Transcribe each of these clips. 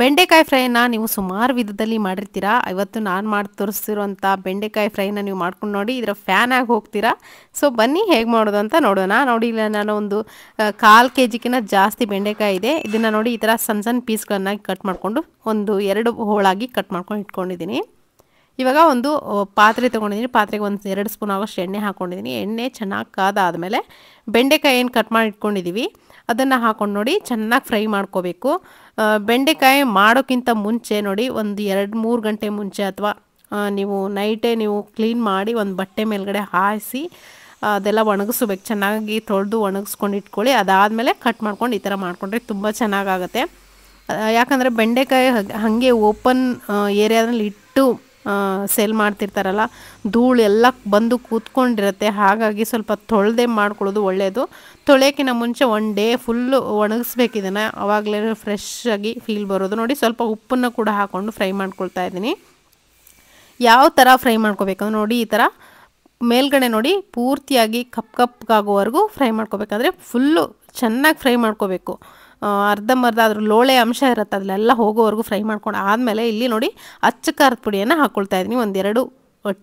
ಬೆಂಡೆಕಾಯಿ ಫ್ರೈನ ನೀವು ಸುಮಾರು ವಿಧದಲ್ಲಿ ಮಾಡಿರ್ತೀರಾ ಇವತ್ತು ನಾನು ಮಾಡಿ ತೋರಿಸ್ತಿರೋಂಥ ಬೆಂಡೆಕಾಯಿ ಫ್ರೈನ ನೀವು ಮಾಡ್ಕೊಂಡು ನೋಡಿ ಇದರ ಫ್ಯಾನ್ ಆಗಿ ಹೋಗ್ತೀರಾ ಸೊ ಬನ್ನಿ ಹೇಗೆ ಮಾಡೋದು ಅಂತ ನೋಡೋಣ ನೋಡಿ ಇಲ್ಲ ನಾನು ಒಂದು ಕಾಲು ಕೆ ಜಿಗಿನ ಜಾಸ್ತಿ ಬೆಂಡೆಕಾಯಿ ಇದೆ ಇದನ್ನು ನೋಡಿ ಈ ಥರ ಸಣ್ಣ ಸಣ್ಣ ಪೀಸ್ಗಳನ್ನಾಗಿ ಕಟ್ ಮಾಡಿಕೊಂಡು ಒಂದು ಎರಡು ಹೋಳಾಗಿ ಕಟ್ ಮಾಡ್ಕೊಂಡು ಇಟ್ಕೊಂಡಿದ್ದೀನಿ ಇವಾಗ ಒಂದು ಪಾತ್ರೆ ತೊಗೊಂಡಿದ್ದೀನಿ ಪಾತ್ರೆಗೆ ಒಂದು ಎರಡು ಸ್ಪೂನ್ ಆಗೋಷ್ಟು ಎಣ್ಣೆ ಹಾಕ್ಕೊಂಡಿದ್ದೀನಿ ಎಣ್ಣೆ ಚೆನ್ನಾಗಿ ಕಾದಾದಮೇಲೆ ಬೆಂಡೆಕಾಯಿ ಏನು ಕಟ್ ಮಾಡಿ ಇಟ್ಕೊಂಡಿದ್ದೀವಿ ಅದನ್ನು ಹಾಕೊಂಡು ನೋಡಿ ಚೆನ್ನಾಗಿ ಫ್ರೈ ಮಾಡ್ಕೋಬೇಕು ಬೆಂಡೆಕಾಯಿ ಮಾಡೋಕ್ಕಿಂತ ಮುಂಚೆ ನೋಡಿ ಒಂದು ಎರಡು ಮೂರು ಗಂಟೆ ಮುಂಚೆ ಅಥವಾ ನೀವು ನೈಟೇ ನೀವು ಕ್ಲೀನ್ ಮಾಡಿ ಒಂದು ಬಟ್ಟೆ ಮೇಲ್ಗಡೆ ಹಾಯಿಸಿ ಅದೆಲ್ಲ ಒಣಗಿಸ್ಬೇಕು ಚೆನ್ನಾಗಿ ತೊಳೆದು ಒಣಗಿಸ್ಕೊಂಡು ಇಟ್ಕೊಳ್ಳಿ ಅದಾದಮೇಲೆ ಕಟ್ ಮಾಡ್ಕೊಂಡು ಈ ಥರ ಮಾಡಿಕೊಂಡ್ರೆ ತುಂಬ ಚೆನ್ನಾಗಾಗತ್ತೆ ಯಾಕಂದರೆ ಬೆಂಡೆಕಾಯಿ ಹಾಗೆ ಓಪನ್ ಏರಿಯಾದಲ್ಲಿ ಇಟ್ಟು ಸೇಲ್ ಮಾಡ್ತಿರ್ತಾರಲ್ಲ ಧೂಳು ಎಲ್ಲ ಬಂದು ಕೂತ್ಕೊಂಡಿರುತ್ತೆ ಹಾಗಾಗಿ ಸ್ವಲ್ಪ ತೊಳೆದೆ ಮಾಡ್ಕೊಳ್ಳೋದು ಒಳ್ಳೆಯದು ತೊಳೆಯೋಕ್ಕಿಂತ ಮುಂಚೆ ಒನ್ ಡೇ ಫುಲ್ಲು ಒಣಗಿಸ್ಬೇಕಿದನ್ನು ಅವಾಗಲೇ ಆವಾಗಲೇ ಫ್ರೆಶ್ ಆಗಿ ಫೀಲ್ ಬರೋದು ನೋಡಿ ಸ್ವಲ್ಪ ಉಪ್ಪನ್ನು ಕೂಡ ಹಾಕ್ಕೊಂಡು ಫ್ರೈ ಮಾಡ್ಕೊಳ್ತಾ ಇದ್ದೀನಿ ಯಾವ ಥರ ಫ್ರೈ ಮಾಡ್ಕೋಬೇಕು ನೋಡಿ ಈ ಥರ ಮೇಲ್ಗಡೆ ನೋಡಿ ಪೂರ್ತಿಯಾಗಿ ಕಪ್ ಕಪ್ಗಾಗೋವರೆಗೂ ಫ್ರೈ ಮಾಡ್ಕೋಬೇಕಂದ್ರೆ ಫುಲ್ಲು ಚೆನ್ನಾಗಿ ಫ್ರೈ ಮಾಡ್ಕೋಬೇಕು ಅರ್ಧಂಬರ್ಧ ಅದ್ರ ಲೋಳೆ ಅಂಶ ಇರುತ್ತೆ ಅದನ್ನೆಲ್ಲ ಹೋಗೋವರೆಗೂ ಫ್ರೈ ಮಾಡ್ಕೊಂಡು ಆದಮೇಲೆ ಇಲ್ಲಿ ನೋಡಿ ಅಚ್ಚ ಖಾರದ ಪುಡಿಯನ್ನು ಹಾಕ್ಕೊಳ್ತಾ ಇದ್ದೀನಿ ಒಂದೆರಡು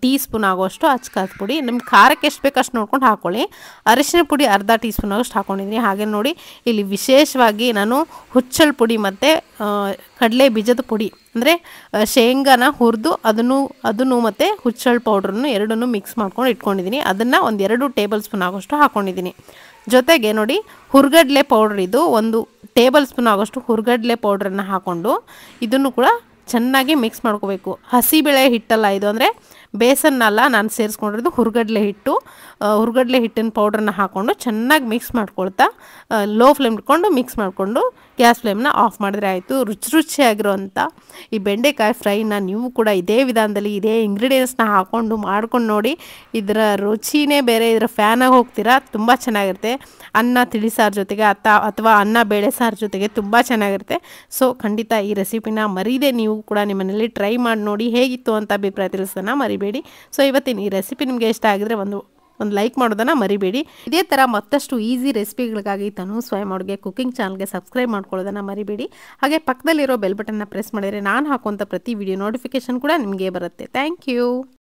ಟೀ ಸ್ಪೂನ್ ಆಗೋಷ್ಟು ಅಚ್ಚ ಖಾರದ ಪುಡಿ ನಿಮ್ಮ ಖಾರಕ್ಕೆ ಎಷ್ಟು ಬೇಕು ಅಷ್ಟು ನೋಡ್ಕೊಂಡು ಹಾಕ್ಕೊಳ್ಳಿ ಅರಿಶಿನ ಪುಡಿ ಅರ್ಧ ಟೀ ಸ್ಪೂನ್ ಆಗೋಷ್ಟು ಹಾಕ್ಕೊಂಡಿದ್ದೀನಿ ಹಾಗೆ ನೋಡಿ ಇಲ್ಲಿ ವಿಶೇಷವಾಗಿ ನಾನು ಹುಚ್ಚಳ ಪುಡಿ ಮತ್ತು ಕಡಲೆ ಬೀಜದ ಪುಡಿ ಅಂದರೆ ಶೇಂಗಾನ ಹುರಿದು ಅದನ್ನು ಅದನ್ನು ಮತ್ತು ಹುಚ್ಚಳ ಪೌಡ್ರನ್ನು ಎರಡನ್ನೂ ಮಿಕ್ಸ್ ಮಾಡ್ಕೊಂಡು ಇಟ್ಕೊಂಡಿದ್ದೀನಿ ಅದನ್ನು ಒಂದೆರಡು ಟೇಬಲ್ ಸ್ಪೂನ್ ಆಗೋಷ್ಟು ಹಾಕ್ಕೊಂಡಿದ್ದೀನಿ ಜೊತೆಗೆ ನೋಡಿ ಹುರ್ಗಡ್ಲೆ ಪೌಡ್ರ್ ಇದು ಒಂದು ಟೇಬಲ್ ಸ್ಪೂನ್ ಆಗೋಷ್ಟು ಹುರ್ಗಡ್ಲೆ ಪೌಡ್ರನ್ನು ಹಾಕ್ಕೊಂಡು ಇದನ್ನು ಕೂಡ ಚೆನ್ನಾಗಿ ಮಿಕ್ಸ್ ಮಾಡ್ಕೋಬೇಕು ಹಸಿಬೇಳೆ ಹಿಟ್ಟಲ್ಲ ಇದು ಅಂದರೆ ಬೇಸನ್ನೆಲ್ಲ ನಾನು ಸೇರಿಸ್ಕೊಂಡಿರೋದು ಹುರ್ಗಡ್ಲೆ ಹಿಟ್ಟು ಹುರ್ಗಡ್ಲೆ ಹಿಟ್ಟಿನ ಪೌಡ್ರನ್ನ ಹಾಕ್ಕೊಂಡು ಚೆನ್ನಾಗಿ ಮಿಕ್ಸ್ ಮಾಡ್ಕೊಳ್ತಾ ಲೋ ಫ್ಲೇಮ್ ಇಟ್ಕೊಂಡು ಮಿಕ್ಸ್ ಮಾಡಿಕೊಂಡು ಗ್ಯಾಸ್ ಫ್ಲೇಮ್ನ ಆಫ್ ಮಾಡಿದ್ರೆ ಆಯಿತು ರುಚಿ ರುಚಿಯಾಗಿರುವಂಥ ಈ ಬೆಂಡೆಕಾಯಿ ಫ್ರೈನ ನೀವು ಕೂಡ ಇದೇ ವಿಧಾನದಲ್ಲಿ ಇದೇ ಇಂಗ್ರೀಡಿಯೆಂಟ್ಸ್ನ ಹಾಕ್ಕೊಂಡು ಮಾಡ್ಕೊಂಡು ನೋಡಿ ಇದರ ರುಚಿನೇ ಬೇರೆ ಇದರ ಫ್ಯಾನಾಗಿ ಹೋಗ್ತೀರಾ ತುಂಬ ಚೆನ್ನಾಗಿರುತ್ತೆ ಅನ್ನ ತಿಳಿಸಾರು ಜೊತೆಗೆ ಅತ್ತ ಅಥವಾ ಅನ್ನ ಬೇಳೆ ಸಾರು ಜೊತೆಗೆ ತುಂಬ ಚೆನ್ನಾಗಿರುತ್ತೆ ಸೊ ಖಂಡಿತ ಈ ರೆಸಿಪಿನ ಮರೀದೆ ನೀವು ನೀವು ಕೂಡ ನಿಮ್ಮನೇಲಿ ಟ್ರೈ ಮಾಡಿ ನೋಡಿ ಹೇಗಿತ್ತು ಅಂತ ಅಭಿಪ್ರಾಯ ತಿಳಿಸೋದನ್ನ ಮರಿಬೇಡಿ ಸೊ ಇವತ್ತಿನ ಈ ರೆಸಿಪಿ ನಿಮಗೆ ಇಷ್ಟ ಆಗಿದ್ರೆ ಒಂದು ಒಂದು ಲೈಕ್ ಮಾಡೋದನ್ನು ಮರಿಬೇಡಿ ಇದೇ ಥರ ಮತ್ತಷ್ಟು ಈಸಿ ರೆಸಿಪಿಗಳಿಗಾಗಿ ತಾನು ಸ್ವಯಂ ಅಡುಗೆ ಕುಕ್ಕಿಂಗ್ ಚಾನಲ್ಗೆ ಸಬ್ಸ್ಕ್ರೈಬ್ ಮಾಡ್ಕೊಳ್ಳೋದನ್ನು ಮರಿಬೇಡಿ ಹಾಗೆ ಪಕ್ಕದಲ್ಲಿರೋ ಬೆಲ್ ಬಟನ್ನ ಪ್ರೆಸ್ ಮಾಡಿದರೆ ನಾನು ಹಾಕುವಂಥ ಪ್ರತಿ ವಿಡಿಯೋ ನೋಟಿಫಿಕೇಷನ್ ಕೂಡ ನಿಮಗೆ ಬರುತ್ತೆ ಥ್ಯಾಂಕ್ ಯು